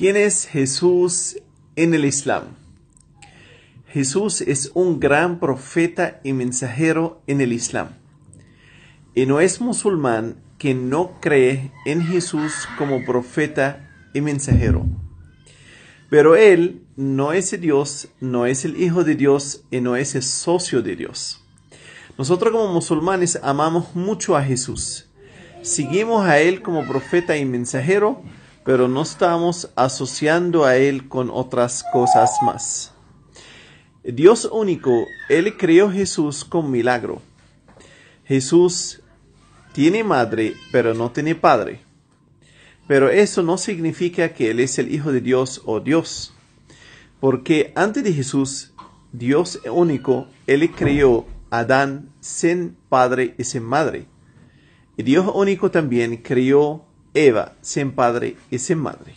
¿Quién es Jesús en el Islam? Jesús es un gran profeta y mensajero en el Islam. Y no es musulmán que no cree en Jesús como profeta y mensajero. Pero él no es Dios, no es el Hijo de Dios y no es el socio de Dios. Nosotros como musulmanes amamos mucho a Jesús. Seguimos a él como profeta y mensajero, pero no estamos asociando a Él con otras cosas más. Dios único, Él creó Jesús con milagro. Jesús tiene madre, pero no tiene padre. Pero eso no significa que Él es el Hijo de Dios o Dios. Porque antes de Jesús, Dios único, Él creó a Adán sin padre y sin madre. Dios único también creó Eva, sin padre y sin madre.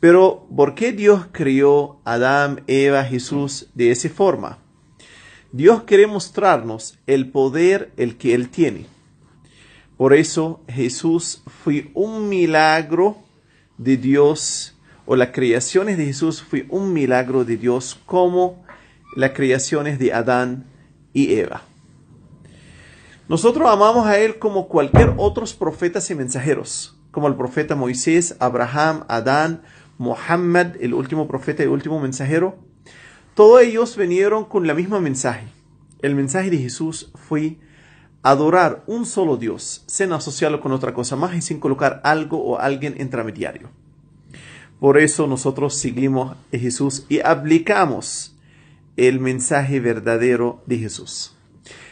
Pero, ¿por qué Dios crió a Adán, Eva, Jesús de esa forma? Dios quiere mostrarnos el poder el que Él tiene. Por eso Jesús fue un milagro de Dios, o las creaciones de Jesús fue un milagro de Dios como las creaciones de Adán y Eva. Nosotros amamos a él como cualquier otros profetas y mensajeros, como el profeta Moisés, Abraham, Adán, Mohammed, el último profeta y último mensajero. Todos ellos vinieron con la misma mensaje. El mensaje de Jesús fue adorar un solo Dios, sin asociarlo con otra cosa más y sin colocar algo o alguien intermediario. Por eso nosotros seguimos a Jesús y aplicamos el mensaje verdadero de Jesús.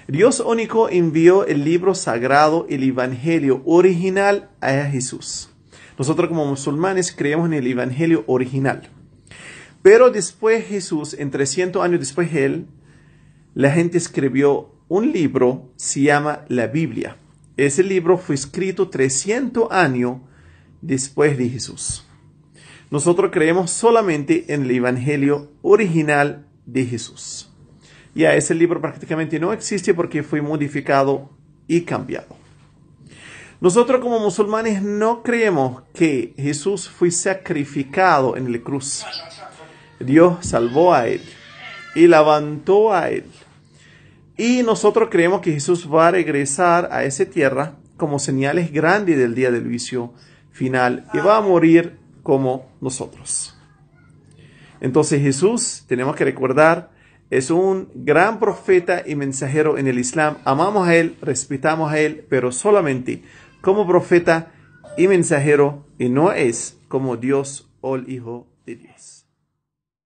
Dios único envió el libro sagrado, el Evangelio original a Jesús. Nosotros como musulmanes creemos en el Evangelio original. Pero después Jesús, en 300 años después de él, la gente escribió un libro, se llama la Biblia. Ese libro fue escrito 300 años después de Jesús. Nosotros creemos solamente en el Evangelio original de Jesús. Ya ese libro prácticamente no existe porque fue modificado y cambiado. Nosotros como musulmanes no creemos que Jesús fue sacrificado en la cruz. Dios salvó a él y levantó a él. Y nosotros creemos que Jesús va a regresar a esa tierra como señales grandes del día del juicio final y va a morir como nosotros. Entonces Jesús, tenemos que recordar, es un gran profeta y mensajero en el Islam. Amamos a él, respetamos a él, pero solamente como profeta y mensajero y no es como Dios o el Hijo de Dios.